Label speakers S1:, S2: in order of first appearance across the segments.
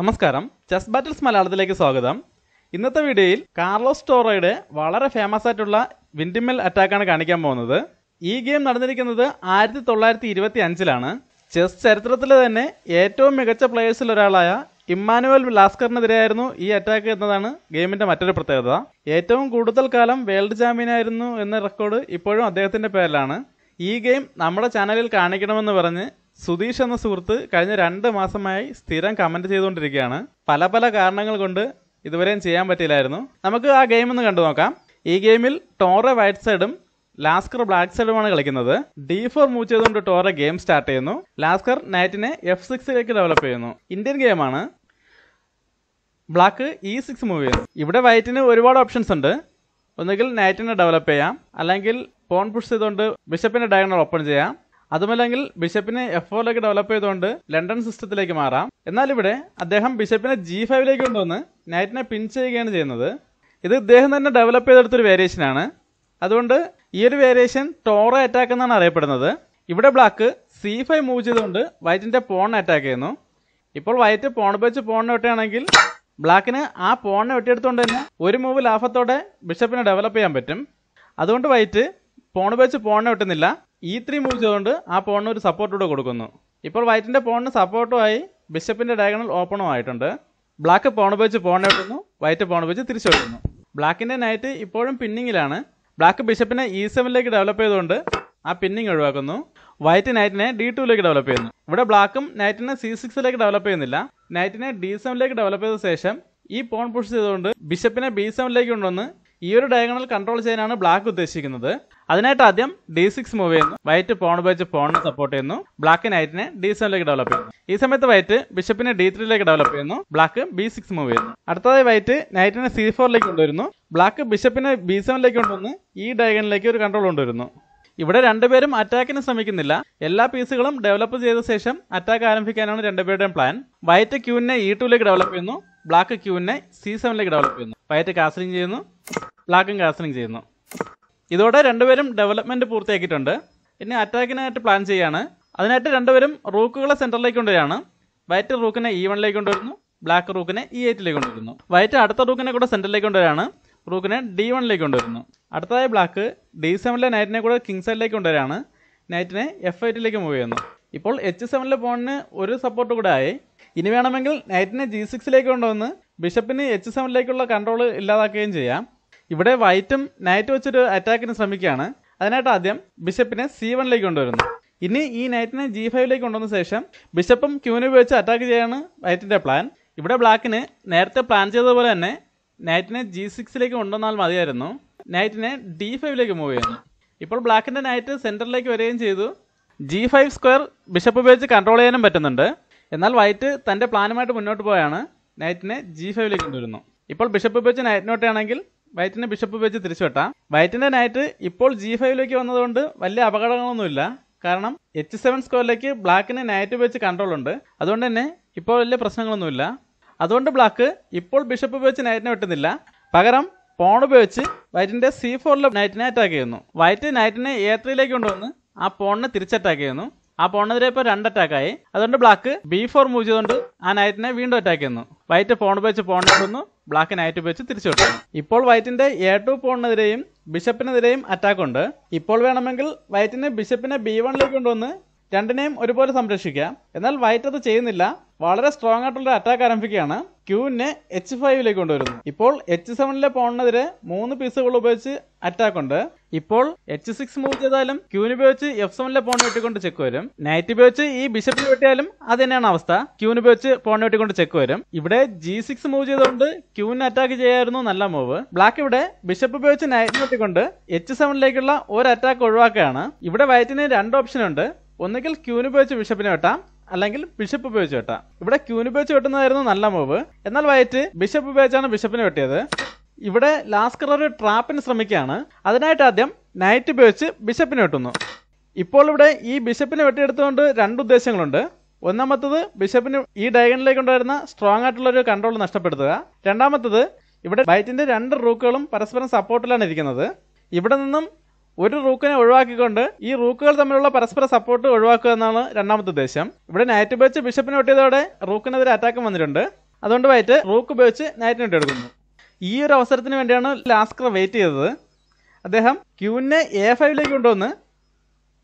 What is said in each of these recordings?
S1: നമസ്കാരം chess battles മലയാളത്തിലേക്ക് സ്വാഗതം ഇന്നത്തെ വീഡിയോയിൽ കാർലോസ് ടോറോയുടെ വളരെ ഫേമസ് ആയിട്ടുള്ള വിൻഡിമിൽ അറ്റാക്കാണ് കാണിക്കാൻ പോകുന്നത് ഈ ഗെയിം നടന്നിരിക്കുന്നത് ആയിരത്തി തൊള്ളായിരത്തി ഇരുപത്തി അഞ്ചിലാണ് ചെസ് ചരിത്രത്തിലെ തന്നെ ഏറ്റവും മികച്ച പ്ലെയേഴ്സിൽ ഒരാളായ ഇമ്മാനുവൽ ലാസ്കറിനെതിരെയായിരുന്നു ഈ അറ്റാക്ക് എന്നതാണ് ഗെയിമിന്റെ മറ്റൊരു പ്രത്യേകത ഏറ്റവും കൂടുതൽ കാലം വേൾഡ് ചാമ്പ്യൻ ആയിരുന്നു എന്ന റെക്കോർഡ് ഇപ്പോഴും അദ്ദേഹത്തിന്റെ പേരിലാണ് ഈ ഗെയിം നമ്മുടെ ചാനലിൽ കാണിക്കണമെന്ന് പറഞ്ഞ് സുധീഷ് എന്ന സുഹൃത്ത് കഴിഞ്ഞ രണ്ട് മാസമായി സ്ഥിരം കമന്റ് ചെയ്തുകൊണ്ടിരിക്കുകയാണ് പല പല കാരണങ്ങൾ കൊണ്ട് ഇതുവരെയും ചെയ്യാൻ പറ്റിയില്ലായിരുന്നു നമുക്ക് ആ ഗെയിം ഒന്ന് കണ്ടു നോക്കാം ഈ ഗെയിമിൽ ടോറ വൈറ്റ് സൈഡും ലാസ്കർ ബ്ലാക്ക് സൈഡുമാണ് കളിക്കുന്നത് ഡി ഫോർ മൂവ് ചെയ്തുകൊണ്ട് ടോറ ഗെയിം സ്റ്റാർട്ട് ചെയ്യുന്നു ലാസ്കർ നൈറ്റിനെ എഫ് സിക്സിലേക്ക് ഡെവലപ്പ് ചെയ്യുന്നു ഇന്ത്യൻ ഗെയിമാണ് ബ്ലാക്ക് ഇ സിക്സ് മൂവ് ചെയ്യുന്നു ഇവിടെ വൈറ്റിന് ഒരുപാട് ഓപ്ഷൻസ് ഉണ്ട് ഒന്നുകിൽ നൈറ്റിനെ ഡെവലപ്പ് ചെയ്യാം അല്ലെങ്കിൽ പോൺ പുഷ് ചെയ്തുകൊണ്ട് ബിഷപ്പിന്റെ ഡയഗണൽ ഓപ്പൺ ചെയ്യാം അതുമല്ലെങ്കിൽ ബിഷപ്പിനെ എഫ് ഫോറിലേക്ക് ഡെവലപ്പ് ചെയ്തുകൊണ്ട് ലണ്ടൻ സിസ്റ്റത്തിലേക്ക് മാറാം എന്നാൽ ഇവിടെ അദ്ദേഹം ബിഷപ്പിനെ ജി ഫൈവിലേക്ക് കൊണ്ടുവന്ന് നൈറ്റിനെ പിൻ ചെയ്യുകയാണ് ചെയ്യുന്നത് ഇത് ഇദ്ദേഹം തന്നെ ഡെവലപ്പ് ചെയ്തെടുത്തൊരു വേരിയേഷനാണ് അതുകൊണ്ട് ഈ ഒരു വേരിയേഷൻ ടോറ അറ്റാക്ക് എന്നാണ് അറിയപ്പെടുന്നത് ഇവിടെ ബ്ലാക്ക് സി ഫൈവ് മൂവ് ചെയ്തുകൊണ്ട് വൈറ്റിൻ്റെ പോണിനെ അറ്റാക്ക് ചെയ്യുന്നു ഇപ്പോൾ വൈറ്റ് പോൺ വെച്ച് പോണിനെ വെട്ടുകയാണെങ്കിൽ ബ്ലാക്കിന് ആ പോണിനെ വെട്ടിയെടുത്തുകൊണ്ട് തന്നെ ഒരു മൂവ് ലാഭത്തോടെ ബിഷപ്പിനെ ഡെവലപ്പ് ചെയ്യാൻ പറ്റും അതുകൊണ്ട് വൈറ്റ് പോൺ വെച്ച് പോണിനെ വെട്ടുന്നില്ല ഇ ത്രീ മൂവ് ആ പോണിന് ഒരു സപ്പോർട്ടൂടെ കൊടുക്കുന്നു ഇപ്പോൾ വൈറ്റിൻ്റെ പോണിന് സപ്പോർട്ടുമായി ബിഷപ്പിൻ്റെ ഡയഗണൽ ഓപ്പണും ആയിട്ടുണ്ട് ബ്ലാക്ക് പോണ ഉപയോഗിച്ച് പോണിനെ വെട്ടുന്നു വൈറ്റ് പോൺ ഉപയോഗിച്ച് തിരിച്ചു വെട്ടുന്നു ബ്ലാക്കിൻ്റെ നൈറ്റ് ഇപ്പോഴും പിന്നിങ്ങിലാണ് ബ്ലാക്ക് ബിഷപ്പിനെ ഇ സെവനിലേക്ക് ഡെവലപ്പ് ചെയ്തുകൊണ്ട് ആ പിന്നിങ് ഒഴിവാക്കുന്നു വൈറ്റ് നൈറ്റിനെ ഡി ടുവിലേക്ക് ഡെവലപ്പ് ചെയ്യുന്നു ഇവിടെ ബ്ലാക്കും നൈറ്റിനെ സി സിക്സിലേക്ക് ഡെവലപ്പ് ചെയ്യുന്നില്ല നൈറ്റിനെ ഡി സെവനിലേക്ക് ഡെവലപ്പ് ചെയ്ത ശേഷം ഈ പോൺ പുഷ് ചെയ്തുകൊണ്ട് ബിഷപ്പിനെ ബി സെവനിലേക്ക് കൊണ്ടുവന്ന് ഈ ഒരു ഡയഗണൽ കൺട്രോൾ ചെയ്യാനാണ് ബ്ലാക്ക് ഉദ്ദേശിക്കുന്നത് അതിനായിട്ട് ആദ്യം ഡി സിക്സ് മൂവ് ചെയ്യുന്നു വൈറ്റ് പോൺ ഉപയോഗിച്ച് പോണിനെ സപ്പോർട്ട് ചെയ്യുന്നു ബ്ലാക്ക് നൈറ്റിനെ ഡി സെവനിലേക്ക് ഡെവലപ്പ് ചെയ്യുന്നു ഈ സമയത്ത് വൈറ്റ് ബിഷപ്പിനെ ഡി ത്രീയിലേക്ക് ഡെവലപ്പ് ചെയ്യുന്നു ബ്ലാക്ക് ബി സിക്സ് മൂവ് ചെയ്യുന്നു അടുത്തതായി വൈറ്റ് നൈറ്റിനെ സി ഫോറിലേക്ക് കൊണ്ടുവരുന്നു ബ്ലാക്ക് ബിഷപ്പിനെ ബി സെവനിലേക്ക് കൊണ്ടുവന്ന് ഈ ഡയഗണിലേക്ക് ഒരു കൺട്രോൾ കൊണ്ടുവരുന്നു ഇവിടെ രണ്ടുപേരും അറ്റാക്കിന് ശ്രമിക്കുന്നില്ല എല്ലാ പീസുകളും ഡെവലപ്പ് ചെയ്ത ശേഷം അറ്റാക്ക് ആരംഭിക്കാനാണ് രണ്ടുപേരുടെയും പ്ലാൻ വൈറ്റ് ക്യൂവിനെ ഇ ടുവിലേക്ക് ഡെവലപ്പ് ചെയ്യുന്നു ബ്ലാക്ക് ക്യൂവിനെ സി സെവനിലേക്ക് ഡെവലപ്പ് ചെയ്യുന്നു വയറ്റ് കാസ്റ്റിംഗ് ചെയ്യുന്നു ബ്ലാക്കും കാസ്റ്റിംഗ് ചെയ്യുന്നു ഇതോടെ രണ്ടുപേരും ഡെവലപ്മെന്റ് പൂർത്തിയാക്കിയിട്ടുണ്ട് ഇനി അറ്റാക്കിനായിട്ട് പ്ലാൻ ചെയ്യാണ് അതിനായിട്ട് രണ്ടുപേരും റൂക്കുകളെ സെന്ററിലേക്ക് കൊണ്ടുവരികയാണ് വയറ്റ് റൂക്കിനെ ഇ e വണ്ണിലേക്ക് കൊണ്ടുവരുന്നു ബ്ലാക്ക് റൂക്കിനെ ഇ e എയ്റ്റിലേക്ക് കൊണ്ടുവരുന്നു വയറ്റ് അടുത്ത റൂക്കിനെ കൂടെ സെന്ററിലേക്ക് കൊണ്ടുവരികയാണ് റൂക്കിനെ ഡി വണ്ണിലേക്ക് കൊണ്ടുവരുന്നു അടുത്തതായി ബ്ലാക്ക് ഡി സെവനിലെ നൈറ്റിനെ കൂടെ കിങ് സൈഡിലേക്ക് കൊണ്ടുവരികയാണ് നൈറ്റിനെ എഫ് എയ്റ്റിലേക്ക് മൂവ് ചെയ്യുന്നു ഇപ്പോൾ എച്ച് സെവനിലെ പോണിന് ഒരു സപ്പോർട്ട് കൂടെ ആയി ഇനി വേണമെങ്കിൽ നൈറ്റിനെ ജി സിക്സിലേക്ക് കൊണ്ടുവന്ന് ബിഷപ്പിന് എച്ച് സെവനിലേക്കുള്ള കൺട്രോൾ ഇല്ലാതാക്കുകയും ചെയ്യാം ഇവിടെ വൈറ്റും നൈറ്റ് വെച്ചൊരു അറ്റാക്കിന് ശ്രമിക്കുകയാണ് അതിനായിട്ട് ആദ്യം ബിഷപ്പിനെ സി വണിലേക്ക് കൊണ്ടുവരുന്നു ഇനി ഈ നൈറ്റിനെ ജി ഫൈവിലേക്ക് കൊണ്ടുവന്ന ശേഷം ബിഷപ്പും ക്യൂന് ഉപയോഗിച്ച് അറ്റാക്ക് ചെയ്യാണ് വൈറ്റിൻ്റെ പ്ലാൻ ഇവിടെ ബ്ലാക്കിന് നേരത്തെ പ്ലാൻ ചെയ്തതുപോലെ തന്നെ നൈറ്റിനെ ജി സിക്സിലേക്ക് കൊണ്ടുവന്നാൽ മതിയായിരുന്നു നൈറ്റിനെ ഡി ഫൈവിലേക്ക് മൂവ് ചെയ്യുന്നു ഇപ്പോൾ ബ്ലാക്കിൻ്റെ നൈറ്റ് സെൻറ്ററിലേക്ക് വരികയും ചെയ്തു ജി ഫൈവ് സ്ക്വയർ ബിഷപ്പ് ഉപയോഗിച്ച് കൺട്രോൾ ചെയ്യാനും പറ്റുന്നുണ്ട് എന്നാൽ വൈറ്റ് തൻ്റെ പ്ലാനുമായിട്ട് മുന്നോട്ട് പോയാണ് നൈറ്റിനെ ജി ഫൈവിലേക്ക് കൊണ്ടുവരുന്നു ഇപ്പോൾ ബിഷപ്പ് പേജ് നൈറ്റിനോട്ടാണെങ്കിൽ വൈറ്റിന്റെ ബിഷപ്പ് തിരിച്ചു വെട്ടാം വൈറ്റിന്റെ നൈറ്റ് ഇപ്പോൾ ജി ഫൈവിലേക്ക് വന്നതുകൊണ്ട് വലിയ അപകടങ്ങളൊന്നുമില്ല കാരണം എച്ച് സെവൻ സ്ക്വയറിലേക്ക് ബ്ലാക്കിന് നൈറ്റ് വെച്ച് കൺട്രോൾ ഉണ്ട് അതുകൊണ്ട് തന്നെ ഇപ്പോൾ വലിയ പ്രശ്നങ്ങളൊന്നുമില്ല അതുകൊണ്ട് ബ്ലാക്ക് ഇപ്പോൾ ബിഷപ്പ് ഉപയോഗിച്ച് നൈറ്റിനെ വെട്ടുന്നില്ല പകരം പോൺ ഉപയോഗിച്ച് വൈറ്റിന്റെ സി ഫോറിലെ നൈറ്റിനെ അറ്റാക്ക് ചെയ്യുന്നു വൈറ്റ് നൈറ്റിനെ എ ത്രീയിലേക്ക് കൊണ്ടുവന്ന് ആ പോണിനെ തിരിച്ചറ്റാക്ക് ചെയ്യുന്നു ആ പോണിനെതിരെ ഇപ്പോൾ രണ്ട് അറ്റാക്കായി അതുകൊണ്ട് ബ്ലാക്ക് ബി ഫോർ മൂവ് ചെയ്തുകൊണ്ട് ആ നൈറ്റിനെ വീണ്ടും അറ്റാക്ക് ചെയ്യുന്നു വൈറ്റ് ഫോൺ ഉപയോഗിച്ച് ഫോൺ എടുക്കുന്നു ബ്ലാക്ക് നൈറ്റ് ഉപയോഗിച്ച് തിരിച്ചു കിട്ടുന്നു ഇപ്പോൾ വൈറ്റിന്റെ എ ടു ഫോണിനെതിരെയും ബിഷപ്പിനെതിരെയും അറ്റാക്ക് ഉണ്ട് ഇപ്പോൾ വേണമെങ്കിൽ വൈറ്റിന്റെ ബിഷപ്പിനെ ബി വണ്ണിലേക്ക് കൊണ്ടുവന്ന് രണ്ടിനെയും ഒരുപോലെ സംരക്ഷിക്കാം എന്നാൽ വൈറ്റ് അത് ചെയ്യുന്നില്ല വളരെ സ്ട്രോങ് ആയിട്ടുള്ള അറ്റാക്ക് ആരംഭിക്കുകയാണ് ക്യൂവിനെ എച്ച് ഫൈവിലേക്ക് കൊണ്ടുവരുന്നു ഇപ്പോൾ എച്ച് സെവനിലെ പോണിനെതിരെ മൂന്ന് പീസുകൾ ഉപയോഗിച്ച് അറ്റാക്ക് ഉണ്ട് ഇപ്പോൾ എച്ച് സിക്സ് മൂവ് ചെയ്താലും ക്യൂന് ഉപയോഗിച്ച് എഫ് സെവനിലെ പോൺ വെട്ടിക്കൊണ്ട് ചെക്ക് വരും നൈറ്റ് ഉപയോഗിച്ച് ഈ ബിഷപ്പിൽ വെട്ടിയാലും അത് തന്നെയാണ് അവസ്ഥ ക്യൂന് ഉപയോഗിച്ച് പോൺ വെട്ടിക്കൊണ്ട് ചെക്ക് വരും ഇവിടെ ജി സിക്സ് മൂവ് ചെയ്തുകൊണ്ട് ക്യൂവിന് അറ്റാക്ക് ചെയ്യായിരുന്നു നല്ല മൂവ് ബ്ലാക്ക് ഇവിടെ ബിഷപ്പ് ഉപയോഗിച്ച് നൈറ്റ് വെട്ടിക്കൊണ്ട് എച്ച് സെവനിലേക്കുള്ള ഒരു അറ്റാക്ക് ഒഴിവാക്കുകയാണ് ഇവിടെ വൈറ്റിന് രണ്ട് ഓപ്ഷൻ ഉണ്ട് ഒന്നുകിൽ ക്യൂന് ഉപയോഗിച്ച് ബിഷപ്പിനെ വെട്ടാം അല്ലെങ്കിൽ ബിഷപ്പ് ഉപയോഗിച്ച് വെട്ടാം ഇവിടെ ക്യൂന് ഉപയോഗിച്ച് വെട്ടുന്നതായിരുന്നു നല്ല മൂവ് എന്നാൽ വൈറ്റ് ബിഷപ്പ് ഉപയോഗിച്ചാണ് ബിഷപ്പിനെ വെട്ടിയത് ഇവിടെ ലാസ്കർ ഒരു ട്രാപ്പിന് ശ്രമിക്കുകയാണ് അതിനായിട്ട് ആദ്യം നൈറ്റ് ഉപയോഗിച്ച് ബിഷപ്പിനെ വെട്ടുന്നു ഇപ്പോൾ ഇവിടെ ഈ ബിഷപ്പിനെ വെട്ടിയെടുത്തുകൊണ്ട് രണ്ട് ഉദ്ദേശങ്ങളുണ്ട് ഒന്നാമത്തത് ബിഷപ്പിന് ഈ ഡയഗണിലേക്ക് ഉണ്ടായിരുന്ന സ്ട്രോങ് ആയിട്ടുള്ള ഒരു കൺട്രോൾ നഷ്ടപ്പെടുത്തുക രണ്ടാമത്തത് ഇവിടെ ബൈറ്റിന്റെ രണ്ട് റൂക്കുകളും പരസ്പരം സപ്പോർട്ടിലാണ് ഇരിക്കുന്നത് ഇവിടെ നിന്നും ഒരു റൂക്കിനെ ഒഴിവാക്കിക്കൊണ്ട് ഈ റൂക്കുകൾ തമ്മിലുള്ള പരസ്പര സപ്പോർട്ട് ഒഴിവാക്കുക എന്നാണ് രണ്ടാമത്തെ ഉദ്ദേശം ഇവിടെ നൈറ്റ് ഉപയോഗിച്ച് ബിഷപ്പിനെ വെട്ടിയതോടെ റൂക്കിനെതിരെ അറ്റാക്കും വന്നിട്ടുണ്ട് അതുകൊണ്ട് വൈറ്റ് റൂക്ക് ഉപയോഗിച്ച് നൈറ്റിനെ വെട്ടിയെടുക്കുന്നു ഈ ഒരു അവസരത്തിന് വേണ്ടിയാണ് ലാസ്കർ വെയിറ്റ് ചെയ്തത് അദ്ദേഹം ക്യൂവിനെ എ ഫൈവിലേക്ക് കൊണ്ടുവന്ന്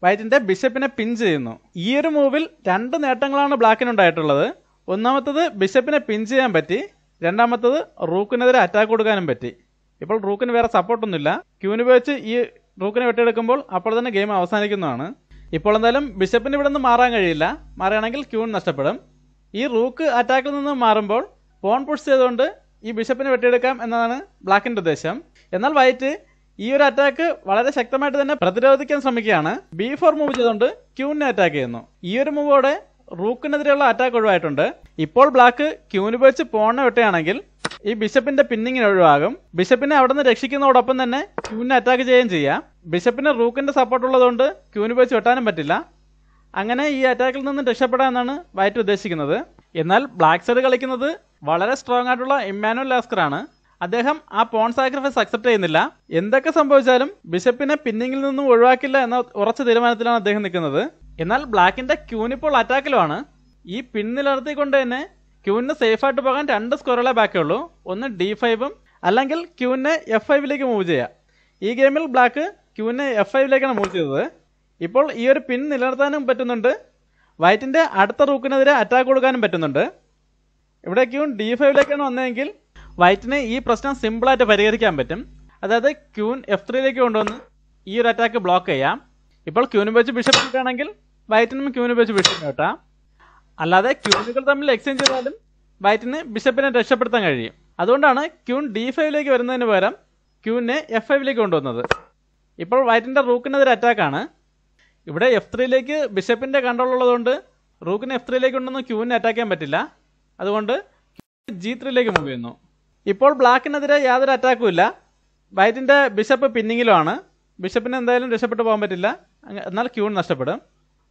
S1: വൈറ്റിൻ്റെ ബിഷപ്പിനെ പിൻ ചെയ്യുന്നു ഈ ഒരു മൂവിൽ രണ്ട് നേട്ടങ്ങളാണ് ഉണ്ടായിട്ടുള്ളത് ഒന്നാമത്തത് ബിഷപ്പിനെ പിൻ ചെയ്യാൻ പറ്റി രണ്ടാമത്തത് റൂക്കിനെതിരെ അറ്റാക്ക് കൊടുക്കാനും പറ്റി ഇപ്പോൾ റൂക്കിന് വേറെ സപ്പോർട്ടൊന്നുമില്ല ക്യൂവിന് ഉപയോഗിച്ച് ഈ റൂക്കിനെ വെട്ടിയെടുക്കുമ്പോൾ അപ്പോൾ തന്നെ ഗെയിം അവസാനിക്കുന്നതാണ് ഇപ്പോൾ എന്തായാലും ബിഷപ്പിന് ഇവിടെ നിന്ന് മാറാൻ കഴിയില്ല മാറുകയാണെങ്കിൽ ക്യൂൺ നഷ്ടപ്പെടും ഈ റൂക്ക് അറ്റാക്കിൽ നിന്ന് മാറുമ്പോൾ പോൺ പുഷ് ചെയ്തുകൊണ്ട് ഈ ബിഷപ്പിനെ വെട്ടിയെടുക്കാം എന്നതാണ് ബ്ലാക്കിൻ്റെ ഉദ്ദേശം എന്നാൽ വൈറ്റ് ഈ ഒരു അറ്റാക്ക് വളരെ ശക്തമായിട്ട് തന്നെ പ്രതിരോധിക്കാൻ ശ്രമിക്കുകയാണ് ബി ഫോർ മൂവ് ചെയ്തുകൊണ്ട് ക്യൂവിനെ അറ്റാക്ക് ചെയ്യുന്നു ഈ ഒരു മൂവോടെ റൂക്കിനെതിരെയുള്ള അറ്റാക്ക് ഒഴിവായിട്ടുണ്ട് ഇപ്പോൾ ബ്ലാക്ക് ക്യൂവിന് ഉപയോഗിച്ച് പോണ വെട്ടുകയാണെങ്കിൽ ഈ ബിഷപ്പിന്റെ പിന്നിങ്ങിന് ഒഴിവാകും ബിഷപ്പിനെ അവിടെ നിന്ന് രക്ഷിക്കുന്നതോടൊപ്പം തന്നെ ക്യൂവിനെ അറ്റാക്ക് ചെയ്യുകയും ചെയ്യാം ബിഷപ്പിന് റൂക്കിന്റെ സപ്പോർട്ട് ഉള്ളതുകൊണ്ട് ക്യൂവിന് ഉപയോഗിച്ച് വെട്ടാനും പറ്റില്ല അങ്ങനെ ഈ അറ്റാക്കിൽ നിന്ന് എന്നാണ് വൈറ്റ് ഉദ്ദേശിക്കുന്നത് എന്നാൽ ബ്ലാക്ക് സൈഡ് കളിക്കുന്നത് വളരെ സ്ട്രോങ് ആയിട്ടുള്ള ഇമ്മാനുവൽ ലാസ്കർ ആണ് അദ്ദേഹം ആ പോൺ സാക്രിഫൈസ് അക്സെപ്റ്റ് ചെയ്യുന്നില്ല എന്തൊക്കെ സംഭവിച്ചാലും ബിഷപ്പിനെ പിന്നിങ്ങിൽ നിന്നും ഒഴിവാക്കില്ല എന്ന ഉറച്ച തീരുമാനത്തിലാണ് അദ്ദേഹം നിൽക്കുന്നത് എന്നാൽ ബ്ലാക്കിന്റെ ക്യൂൻ ഇപ്പോൾ അറ്റാക്കിലുമാണ് ഈ പിൻ നിലനിർത്തിക്കൊണ്ട് തന്നെ ക്യൂവിന് സേഫായിട്ട് പോകാൻ രണ്ട് സ്കോറുകളെ ബാക്കേ ഉള്ളൂ ഒന്ന് ഡി ഫൈവും അല്ലെങ്കിൽ ക്യൂവിനെ എഫ് ഫൈവിലേക്ക് മൂവ് ചെയ്യുക ഈ ഗെയിമിൽ ബ്ലാക്ക് ക്യൂവിനെ എഫ് ഫൈവിലേക്കാണ് മൂവ് ചെയ്തത് ഇപ്പോൾ ഈ ഒരു പിൻ നിലനിർത്താനും പറ്റുന്നുണ്ട് വൈറ്റിന്റെ അടുത്ത റൂക്കിനെതിരെ അറ്റാക്ക് കൊടുക്കാനും പറ്റുന്നുണ്ട് ഇവിടേക്കും ഡി ഫൈവിലേക്കാണ് വന്നതെങ്കിൽ വൈറ്റിന് ഈ പ്രശ്നം സിമ്പിളായിട്ട് പരിഹരിക്കാൻ പറ്റും അതായത് ക്യൂൻ എഫ് ത്രീയിലേക്ക് കൊണ്ടുവന്ന് ഈ ഒരു അറ്റാക്ക് ബ്ലോക്ക് ചെയ്യാം ഇപ്പോൾ ക്യൂൻ ഉപയോഗിച്ച് ബിഷപ്പ് കിട്ടുകയാണെങ്കിൽ വൈറ്റിനും ക്യൂൻ ഉപയോഗിച്ച് ബിഷപ്പ് കിട്ടാം അല്ലാതെ ക്യൂനുകൾ തമ്മിൽ എക്സ്ചേഞ്ച് ചെയ്താലും വൈറ്റിന് ബിഷപ്പിനെ രക്ഷപ്പെടുത്താൻ കഴിയും അതുകൊണ്ടാണ് ക്യൂൻ ഡി ഫൈവിലേക്ക് വരുന്നതിന് പകരം ക്യൂനെ എഫ് ഫൈവിലേക്ക് കൊണ്ടുവന്നത് ഇപ്പോൾ വൈറ്റിൻ്റെ റൂക്കിനെതിരെ അറ്റാക്കാണ് ഇവിടെ എഫ് ത്രീയിലേക്ക് ബിഷപ്പിൻ്റെ കൺട്രോൾ ഉള്ളതുകൊണ്ട് റൂക്കിന് എഫ് ത്രീയിലേക്ക് കൊണ്ടുവന്ന് ക്യൂവിനെ അറ്റാക്ക് ചെയ്യാൻ പറ്റില്ല അതുകൊണ്ട് ജി ത്രീയിലേക്ക് മൂവ് ചെയ്യുന്നു ഇപ്പോൾ ബ്ലാക്കിനെതിരെ യാതൊരു അറ്റാക്കും ഇല്ല വൈറ്റിൻ്റെ ബിഷപ്പ് പിന്നിങ്ങിലുമാണ് ബിഷപ്പിനെ എന്തായാലും രക്ഷപ്പെട്ട് പോകാൻ പറ്റില്ല എന്നാൽ ക്യൂൺ നഷ്ടപ്പെടും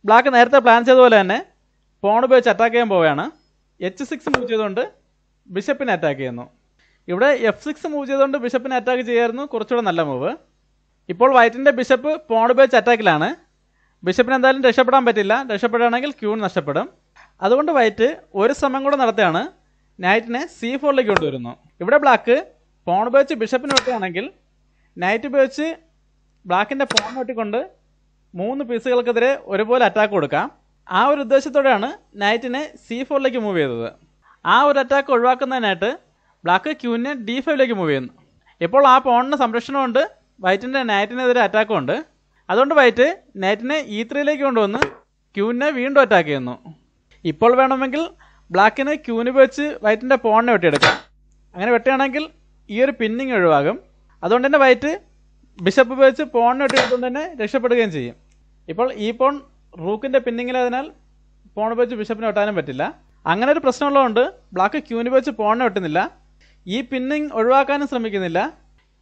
S1: ബ്ലാക്ക് നേരത്തെ പ്ലാൻ ചെയ്തതുപോലെ തന്നെ പോൺ ഉപയോഗിച്ച് അറ്റാക്ക് ചെയ്യാൻ പോവുകയാണ് എച്ച് സിക്സ് മൂവ് ചെയ്തുകൊണ്ട് ബിഷപ്പിനെ അറ്റാക്ക് ചെയ്യുന്നു ഇവിടെ എഫ് സിക്സ് മൂവ് ചെയ്തുകൊണ്ട് ബിഷപ്പിനെ അറ്റാക്ക് ചെയ്യായിരുന്നു കുറച്ചുകൂടെ നല്ല മൂവ് ഇപ്പോൾ വൈറ്റിൻ്റെ ബിഷപ്പ് പോൺ ഉപയോഗിച്ച് അറ്റാക്കിലാണ് ബിഷപ്പിനെന്തായാലും എന്തായാലും രക്ഷപ്പെടാൻ പറ്റില്ല രക്ഷപ്പെടുകയാണെങ്കിൽ ക്യൂൺ നഷ്ടപ്പെടും അതുകൊണ്ട് വൈറ്റ് ഒരു ശ്രമം കൂടെ നടത്തുകയാണ് നൈറ്റിനെ സി ഫോറിലേക്ക് കൊണ്ടുവരുന്നു ഇവിടെ ബ്ലാക്ക് പോൺ ഉപയോഗിച്ച് ബിഷപ്പിന് വെട്ടുകയാണെങ്കിൽ നൈറ്റ് ഉപയോഗിച്ച് ബ്ലാക്കിൻ്റെ പോൺ വെട്ടിക്കൊണ്ട് മൂന്ന് പീസുകൾക്കെതിരെ ഒരുപോലെ അറ്റാക്ക് കൊടുക്കാം ആ ഒരു ഉദ്ദേശത്തോടെയാണ് നൈറ്റിനെ സി ഫോറിലേക്ക് മൂവ് ചെയ്തത് ആ ഒരു അറ്റാക്ക് ഒഴിവാക്കുന്നതിനായിട്ട് ബ്ലാക്ക് ക്യൂവിനെ ഡി ഫൈവിലേക്ക് മൂവ് ചെയ്യുന്നു ഇപ്പോൾ ആ പോണിന് സംരക്ഷണമുണ്ട് വൈറ്റിൻ്റെ നൈറ്റിനെതിരെ അറ്റാക്കും ഉണ്ട് അതുകൊണ്ട് വൈറ്റ് നൈറ്റിനെ ഇ ത്രീയിലേക്ക് കൊണ്ടുവന്ന് ക്യൂവിനെ വീണ്ടും അറ്റാക്ക് ചെയ്യുന്നു ഇപ്പോൾ വേണമെങ്കിൽ ബ്ലാക്കിന് ക്യൂന് വെച്ച് വൈറ്റിൻ്റെ പോണിനെ വെട്ടിയെടുക്കാം അങ്ങനെ വെട്ടുകയാണെങ്കിൽ ഈ ഒരു പിന്നിങ് ഒഴിവാകും അതുകൊണ്ട് തന്നെ വൈറ്റ് ബിഷപ്പ് ഉപയോഗിച്ച് പോണിനെ വെട്ടിയെടുത്തുകൊണ്ട് തന്നെ രക്ഷപ്പെടുകയും ചെയ്യും ഇപ്പോൾ ഈ പോൺ റൂക്കിൻ്റെ പിന്നിങ്ങിലായതിനാൽ പോൺ ഉപയോഗിച്ച് ബിഷപ്പിനെ വെട്ടാനും പറ്റില്ല അങ്ങനെ ഒരു പ്രശ്നമുള്ളതുകൊണ്ട് ബ്ലാക്ക് ക്യൂന് വെച്ച് പോണിനെ വെട്ടുന്നില്ല ഈ പിന്നിങ് ഒഴിവാക്കാനും ശ്രമിക്കുന്നില്ല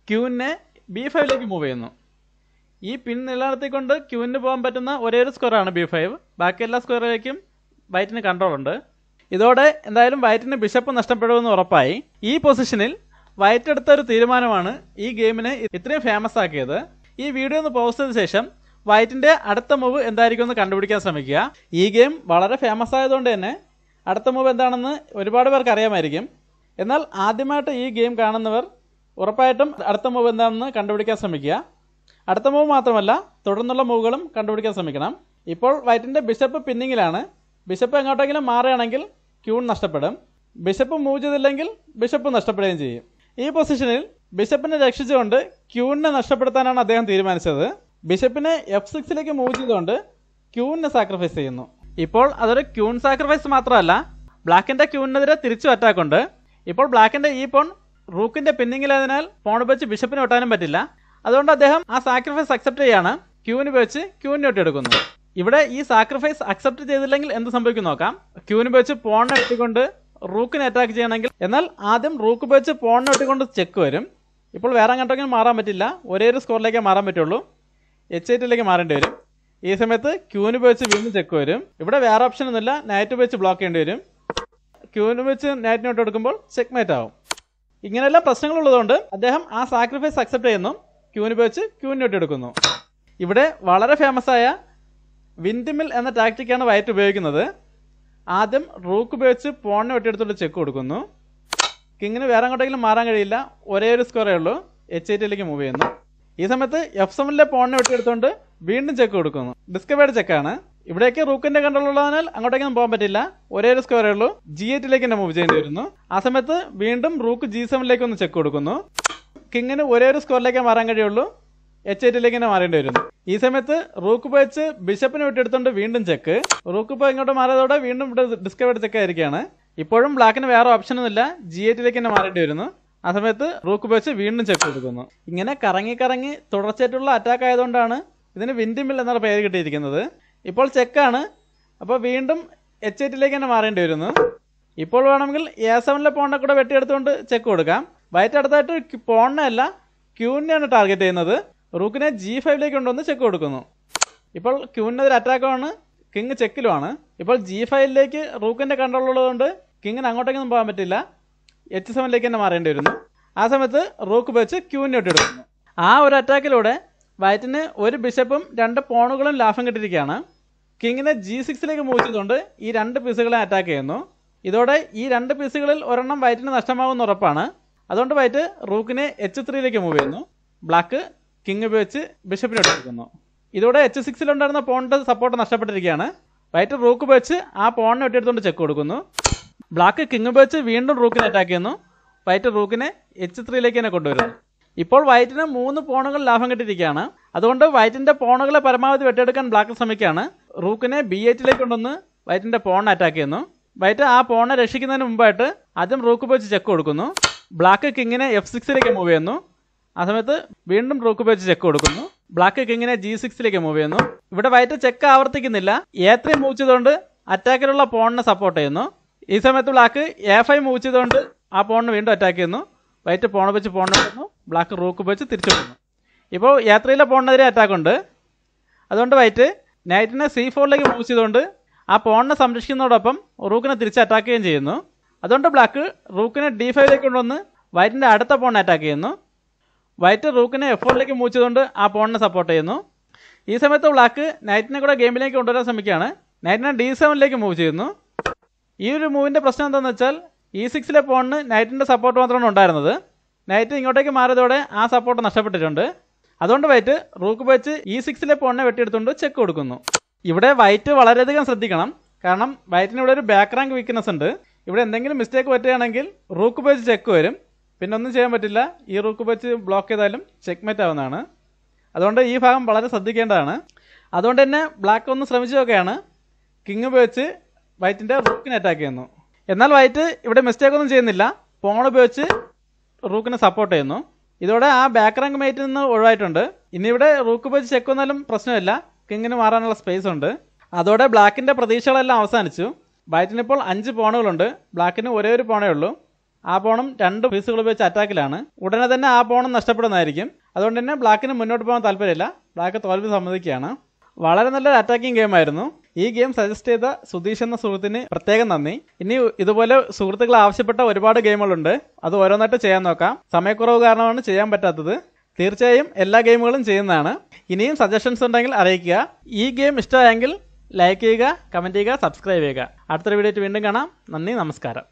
S1: ക്യൂവിനെ ബി ഫൈവിലേക്ക് മൂവ് ചെയ്യുന്നു ഈ പിൻ നിലനിർത്തിക്കൊണ്ട് ക്യൂവിന് പോകാൻ പറ്റുന്ന ഒരേ ഒരു സ്ക്വയറാണ് ബി ഫൈവ് ബാക്കി എല്ലാ സ്ക്വയറിലേക്കും വൈറ്റിന് കൺട്രോൾ ഉണ്ട് ഇതോടെ എന്തായാലും വൈറ്റിന് ബിഷപ്പ് നഷ്ടപ്പെടുമെന്ന് ഉറപ്പായി ഈ പൊസിഷനിൽ വൈറ്റ് എടുത്ത ഒരു തീരുമാനമാണ് ഈ ഗെയിമിനെ ഇത്രയും ഫേമസ് ആക്കിയത് ഈ വീഡിയോ ഒന്ന് പോസ്റ്റ് ചെയ്ത ശേഷം വൈറ്റിന്റെ അടുത്ത മൂവ് എന്തായിരിക്കും എന്ന് കണ്ടുപിടിക്കാൻ ശ്രമിക്കുക ഈ ഗെയിം വളരെ ഫേമസ് ആയതുകൊണ്ട് തന്നെ അടുത്ത മൂവ് എന്താണെന്ന് ഒരുപാട് പേർക്ക് അറിയാമായിരിക്കും എന്നാൽ ആദ്യമായിട്ട് ഈ ഗെയിം കാണുന്നവർ ഉറപ്പായിട്ടും അടുത്ത മൂവ് എന്താണെന്ന് കണ്ടുപിടിക്കാൻ ശ്രമിക്കുക അടുത്ത മൂവ് മാത്രമല്ല തുടർന്നുള്ള മൂവുകളും കണ്ടുപിടിക്കാൻ ശ്രമിക്കണം ഇപ്പോൾ വൈറ്റിന്റെ ബിഷപ്പ് പിന്നിങ്ങിലാണ് ബിഷപ്പ് എങ്ങോട്ടെങ്കിലും മാറുകയാണെങ്കിൽ ക്യൂൺ നഷ്ടപ്പെടും ബിഷപ്പ് മൂവ് ചെയ്തില്ലെങ്കിൽ ബിഷപ്പ് നഷ്ടപ്പെടുകയും ചെയ്യും ഈ പൊസിഷനിൽ ബിഷപ്പിനെ രക്ഷിച്ചുകൊണ്ട് ക്യൂണിനെ നഷ്ടപ്പെടുത്താനാണ് അദ്ദേഹം തീരുമാനിച്ചത് ബിഷപ്പിനെ എഫ് സിക്സിലേക്ക് മൂവ് ചെയ്തുകൊണ്ട് ക്യൂണിനെ സാക്രിഫൈസ് ചെയ്യുന്നു ഇപ്പോൾ അതൊരു ക്യൂൺ സാക്രിഫൈസ് മാത്രമല്ല ബ്ലാക്കിന്റെ ക്യൂണിനെതിരെ തിരിച്ചു ഉണ്ട് ഇപ്പോൾ ബ്ലാക്കിന്റെ ഈ പോൺ റൂക്കിന്റെ പിന്നിങ്ങിലായതിനാൽ പോൺ ഉപയോഗിച്ച് ബിഷപ്പിനെ ഒട്ടാനും പറ്റില്ല അതുകൊണ്ട് അദ്ദേഹം ആ സാക്രിഫൈസ് അക്സെപ്റ്റ് ചെയ്യാണ് ക്യൂന് ഉപയോഗിച്ച് ക്യൂനെ ഒട്ടിയെടുക്കുന്നു ഇവിടെ ഈ സാക്രിഫൈസ് അക്സെപ്റ്റ് ചെയ്തില്ലെങ്കിൽ എന്ത് സംഭവിക്കും നോക്കാം ക്യൂന് വെച്ച് പോണിനെ ഇട്ടുകൊണ്ട് റൂക്കിനെ അറ്റാക്ക് ചെയ്യണമെങ്കിൽ എന്നാൽ ആദ്യം റൂക്ക് വെച്ച് പോണിനെ ഇട്ടുകൊണ്ട് ചെക്ക് വരും ഇപ്പോൾ വേറെ അങ്ങോട്ടെങ്കിലും മാറാൻ പറ്റില്ല ഒരേ ഒരു സ്കോറിലേക്കേ മാറാൻ പറ്റുള്ളൂ എച്ച് എയ്റ്റിലേക്ക് മാറേണ്ടി വരും ഈ സമയത്ത് ക്യൂന് ഉപയോഗിച്ച് വീണ്ടും ചെക്ക് വരും ഇവിടെ വേറെ ഓപ്ഷൻ ഒന്നുമില്ല നൈറ്റ് ഉപയോഗിച്ച് ബ്ലോക്ക് ചെയ്യേണ്ടി വരും ക്യൂന് ഉപയോഗിച്ച് നൈറ്റിനോട്ട് കൊടുക്കുമ്പോൾ ചെക്ക് മേറ്റ് ആവും ഇങ്ങനെയെല്ലാം പ്രശ്നങ്ങളുള്ളതുകൊണ്ട് അദ്ദേഹം ആ സാക്രിഫൈസ് അക്സെപ്റ്റ് ചെയ്യുന്നു ക്യൂന് ഉപയോഗിച്ച് ക്യൂനിനോട്ട് എടുക്കുന്നു ഇവിടെ വളരെ ഫേമസ് ആയ വിൻഡ്മിൽ എന്ന ടാക്റ്റിക്കാണ് വയറ്റ് ഉപയോഗിക്കുന്നത് ആദ്യം റൂക്ക് ഉപയോഗിച്ച് പോണിനെ ഒട്ടിയെടുത്തുള്ള ചെക്ക് കൊടുക്കുന്നു കിങ്ങിന് വേറെ അങ്ങോട്ടെങ്കിലും മാറാൻ കഴിയില്ല ഒരേ ഒരു സ്കോറേ ഉള്ളൂ എച്ച് എയ്റ്റിലേക്ക് മൂവ് ചെയ്യുന്നു ഈ സമയത്ത് എഫ് സെവനിലെ പോണിനെ വെട്ടിയെടുത്തുകൊണ്ട് വീണ്ടും ചെക്ക് കൊടുക്കുന്നു ഡിസ്കവേർഡ് ചെക്കാണ് ഇവിടേക്ക് റൂക്കിന്റെ ഉള്ളതിനാൽ അങ്ങോട്ടേക്കൊന്നും പോകാൻ പറ്റില്ല ഒരേ ഒരു സ്കോറേ ഉള്ളൂ ജി എയ്റ്റിലേക്ക് തന്നെ മൂവ് ചെയ്യേണ്ടി വരുന്നു ആ സമയത്ത് വീണ്ടും റൂക്ക് ജി സെവനിലേക്ക് ഒന്ന് ചെക്ക് കൊടുക്കുന്നു കിങ്ങിന് ഒരേ ഒരു സ്കോറിലേക്കേ മാറാൻ കഴിയുള്ളൂ എച്ച് എയ്റ്റിലേക്ക് തന്നെ മാറേണ്ടി വരുന്നു ഈ സമയത്ത് റൂക്ക് വെച്ച് ബിഷപ്പിനെ വിട്ടെടുത്തോണ്ട് വീണ്ടും ചെക്ക് റൂക്ക് പോ ഇങ്ങോട്ട് മാറിയതോടെ വീണ്ടും ഇവിടെ ഡിസ്കവേർഡ് ചെക്ക് ആയിരിക്കുകയാണ് ഇപ്പോഴും ബ്ലാക്കിന് വേറെ ഓപ്ഷനൊന്നുമില്ല ജി എയ്റ്റിലേക്ക് തന്നെ മാറേണ്ടി വരുന്നു ആ സമയത്ത് റൂക്ക് ഉപയോഗിച്ച് വീണ്ടും ചെക്ക് കൊടുക്കുന്നു ഇങ്ങനെ കറങ്ങി കറങ്ങി തുടർച്ചയായിട്ടുള്ള അറ്റാക്ക് ആയതുകൊണ്ടാണ് ഇതിന് വിൻഡിമിൽ എന്നുള്ള പേര് കിട്ടിയിരിക്കുന്നത് ഇപ്പോൾ ചെക്കാണ് അപ്പോൾ വീണ്ടും എച്ച് എയ്റ്റിലേക്ക് തന്നെ മാറേണ്ടി വരുന്നു ഇപ്പോൾ വേണമെങ്കിൽ എ സെവനിലെ പോണിനെ കൂടെ വെട്ടിയെടുത്തുകൊണ്ട് ചെക്ക് കൊടുക്കാം വയറ്റടുത്തായിട്ട് അടുത്തായിട്ട് പോണിനെ അല്ല ക്യൂവിനെയാണ് ടാർഗറ്റ് ചെയ്യുന്നത് റൂക്കിനെ ജി ഫൈവിലേക്ക് കൊണ്ടുവന്ന് ചെക്ക് കൊടുക്കുന്നു ഇപ്പോൾ ഒരു അറ്റാക്കാണ് കിങ് ചെക്കിലുമാണ് ഇപ്പോൾ ജി ഫൈവിലേക്ക് റൂക്കിൻ്റെ കൺട്രോൾ ഉള്ളതുകൊണ്ട് കിങ്ങിന് അങ്ങോട്ടേക്കൊന്നും പോകാൻ പറ്റില്ല എച്ച് സെവനിലേക്ക് തന്നെ മാറേണ്ടി വരുന്നു ആ സമയത്ത് റൂക്ക് വെച്ച് ക്യൂവിനെ ഒട്ടിയെടുക്കുന്നു ആ ഒരു അറ്റാക്കിലൂടെ വയറ്റിന് ഒരു ബിഷപ്പും രണ്ട് പോണുകളും ലാഭം കിട്ടിയിരിക്കുകയാണ് കിങ്ങിനെ ജി സിക്സിലേക്ക് മൂവിച്ചതുകൊണ്ട് ഈ രണ്ട് പീസുകളെ അറ്റാക്ക് ചെയ്യുന്നു ഇതോടെ ഈ രണ്ട് പീസുകളിൽ ഒരെണ്ണം വയറ്റിന് നഷ്ടമാകുമെന്ന് ഉറപ്പാണ് അതുകൊണ്ട് വയറ്റ് റൂക്കിനെ എച്ച് ത്രീയിലേക്ക് മൂവ് ചെയ്യുന്നു ബ്ലാക്ക് കിങ് ഉപയോഗിച്ച് ബിഷപ്പിനെ എടുക്കുന്നു ഇതോടെ എച്ച് സിക്സിലുണ്ടായിരുന്ന പോണിന്റെ സപ്പോർട്ട് നഷ്ടപ്പെട്ടിരിക്കുകയാണ് വൈറ്റ് റൂക്ക് ഉപയോഗിച്ച് ആ പോണിനെ വെട്ടിയെടുത്തുകൊണ്ട് ചെക്ക് കൊടുക്കുന്നു ബ്ലാക്ക് കിങ് ഉപയോഗിച്ച് വീണ്ടും റൂക്കിനെ അറ്റാക്ക് ചെയ്യുന്നു വൈറ്റ് റൂക്കിനെ എച്ച് ത്രീയിലേക്ക് തന്നെ കൊണ്ടുവരുന്നു ഇപ്പോൾ വൈറ്റിന് മൂന്ന് പോണുകൾ ലാഭം കിട്ടിയിരിക്കുകയാണ് അതുകൊണ്ട് വൈറ്റിന്റെ പോണുകളെ പരമാവധി വെട്ടിയെടുക്കാൻ ബ്ലാക്ക് ശ്രമിക്കുകയാണ് റൂക്കിനെ ബി എയ്റ്റിലേക്ക് കൊണ്ടുവന്ന് വൈറ്റിന്റെ പോൺ അറ്റാക്ക് ചെയ്യുന്നു വൈറ്റ് ആ പോണിനെ രക്ഷിക്കുന്നതിന് മുമ്പായിട്ട് ആദ്യം റൂക്ക് ഉപയോഗിച്ച് ചെക്ക് കൊടുക്കുന്നു ബ്ലാക്ക് കിങ്ങിനെ എഫ് സിക്സിലേക്ക് മൂവ് ചെയ്യുന്നു ആ സമയത്ത് വീണ്ടും റൂക്ക് ഉപയോഗിച്ച് ചെക്ക് കൊടുക്കുന്നു ബ്ലാക്ക് കിങ്ങിനെ ജി സിക്സിലേക്ക് മൂവ് ചെയ്യുന്നു ഇവിടെ വൈറ്റ് ചെക്ക് ആവർത്തിക്കുന്നില്ല എ ത്രീ മൂവ് ചെയ്തുകൊണ്ട് അറ്റാക്കിലുള്ള പോണിനെ സപ്പോർട്ട് ചെയ്യുന്നു ഈ സമയത്ത് ബ്ലാക്ക് എ ഫൈവ് മൂവ് ചെയ്തുകൊണ്ട് ആ പോണിന് വീണ്ടും അറ്റാക്ക് ചെയ്യുന്നു വൈറ്റ് പോണ വെച്ച് പോൺ എടുക്കുന്നു ബ്ലാക്ക് റൂക്ക് ഉപയോഗിച്ച് തിരിച്ചു പോകുന്നു ഇപ്പോൾ എ ത്രീയിലെ പോണിനെതിരെ അറ്റാക്ക് ഉണ്ട് അതുകൊണ്ട് വൈറ്റ് നൈറ്റിനെ സി ഫോറിലേക്ക് മൂവ് ചെയ്തുകൊണ്ട് ആ പോണിനെ സംരക്ഷിക്കുന്നതോടൊപ്പം റൂക്കിനെ തിരിച്ച് അറ്റാക്ക് ചെയ്യുകയും ചെയ്യുന്നു അതുകൊണ്ട് ബ്ലാക്ക് റൂക്കിനെ ഡി ഫൈവിലേക്ക് കൊണ്ടുവന്ന് വൈറ്റിൻ്റെ അടുത്ത പോണിനെ അറ്റാക്ക് ചെയ്യുന്നു വൈറ്റ് റൂക്കിനെ എഫോർട്ടിലേക്ക് മൂച്ചതുകൊണ്ട് ആ പോണിനെ സപ്പോർട്ട് ചെയ്യുന്നു ഈ സമയത്ത് ബ്ലാക്ക് നൈറ്റിനെ കൂടെ ഗെയിമിലേക്ക് കൊണ്ടുവരാൻ ശ്രമിക്കുകയാണ് നൈറ്റിനെ ഡി സെവനിലേക്ക് മൂവ് ചെയ്യുന്നു ഈ ഒരു മൂവിൻ്റെ പ്രശ്നം എന്താണെന്ന് വെച്ചാൽ ഈ സിക്സിലെ പോണിന് നൈറ്റിൻ്റെ സപ്പോർട്ട് മാത്രമാണ് ഉണ്ടായിരുന്നത് നൈറ്റ് ഇങ്ങോട്ടേക്ക് മാറിയതോടെ ആ സപ്പോർട്ട് നഷ്ടപ്പെട്ടിട്ടുണ്ട് അതുകൊണ്ട് വൈറ്റ് റൂക്ക് വെച്ച് ഈ സിക്സിലെ പോണിനെ വെട്ടിയെടുത്തുകൊണ്ട് ചെക്ക് കൊടുക്കുന്നു ഇവിടെ വൈറ്റ് വളരെയധികം ശ്രദ്ധിക്കണം കാരണം വൈറ്റിന് ഇവിടെ ഒരു ബാക്ക് റാങ്ക് വീക്ക്നെസ് ഉണ്ട് ഇവിടെ എന്തെങ്കിലും മിസ്റ്റേക്ക് പറ്റുകയാണെങ്കിൽ റൂക്ക് വെച്ച് ചെക്ക് വരും പിന്നെ ഒന്നും ചെയ്യാൻ പറ്റില്ല ഈ റൂക്ക് വെച്ച് ബ്ലോക്ക് ചെയ്താലും ചെക്ക്മേറ്റ് ആവുന്നതാണ് അതുകൊണ്ട് ഈ ഭാഗം വളരെ ശ്രദ്ധിക്കേണ്ടതാണ് അതുകൊണ്ട് തന്നെ ബ്ലാക്ക് ഒന്ന് ശ്രമിച്ചു നോക്കുകയാണ് കിങ് ഉപയോഗിച്ച് വൈറ്റിൻ്റെ റൂക്കിനെ അറ്റാക്ക് ചെയ്യുന്നു എന്നാൽ വൈറ്റ് ഇവിടെ മിസ്റ്റേക്ക് ഒന്നും ചെയ്യുന്നില്ല പോൺ ഉപയോഗിച്ച് റൂക്കിനെ സപ്പോർട്ട് ചെയ്യുന്നു ഇതോടെ ആ ബാക്ക് റാങ്ക് മേറ്റിൽ നിന്ന് ഒഴിവായിട്ടുണ്ട് ഇനി ഇവിടെ റൂക്ക് ഉപയോഗിച്ച് ചെക്ക് വന്നാലും പ്രശ്നമില്ല കിങ്ങിന് മാറാനുള്ള സ്പേസ് ഉണ്ട് അതോടെ ബ്ലാക്കിൻ്റെ പ്രതീക്ഷകളെല്ലാം അവസാനിച്ചു വൈറ്റിനിപ്പോൾ അഞ്ച് പോണുകളുണ്ട് ബ്ലാക്കിന് ഒരേ ഒരു പോണേ ഉള്ളൂ ആ പോണം രണ്ട് പീസുകൾ ഉപയോഗിച്ച് അറ്റാക്കിലാണ് ഉടനെ തന്നെ ആ പോണം നഷ്ടപ്പെടുന്നതായിരിക്കും അതുകൊണ്ട് തന്നെ ബ്ലാക്കിന് മുന്നോട്ട് പോകാൻ താല്പര്യമില്ല ബ്ലാക്ക് തോൽവി സമ്മതിക്കുകയാണ് വളരെ നല്ലൊരു അറ്റാക്കിംഗ് ഗെയിം ആയിരുന്നു ഈ ഗെയിം സജസ്റ്റ് ചെയ്ത സുധീഷ് എന്ന സുഹൃത്തിന് പ്രത്യേകം നന്ദി ഇനി ഇതുപോലെ സുഹൃത്തുക്കൾ ആവശ്യപ്പെട്ട ഒരുപാട് ഗെയിമുകളുണ്ട് അത് ഓരോന്നായിട്ട് ചെയ്യാൻ നോക്കാം സമയക്കുറവ് കാരണമാണ് ചെയ്യാൻ പറ്റാത്തത് തീർച്ചയായും എല്ലാ ഗെയിമുകളും ചെയ്യുന്നതാണ് ഇനിയും സജഷൻസ് ഉണ്ടെങ്കിൽ അറിയിക്കുക ഈ ഗെയിം ഇഷ്ടമായെങ്കിൽ ലൈക്ക് ചെയ്യുക കമൻറ്റ് ചെയ്യുക സബ്സ്ക്രൈബ് ചെയ്യുക അടുത്തൊരു വീഡിയോ വീണ്ടും കാണാം നന്ദി നമസ്കാരം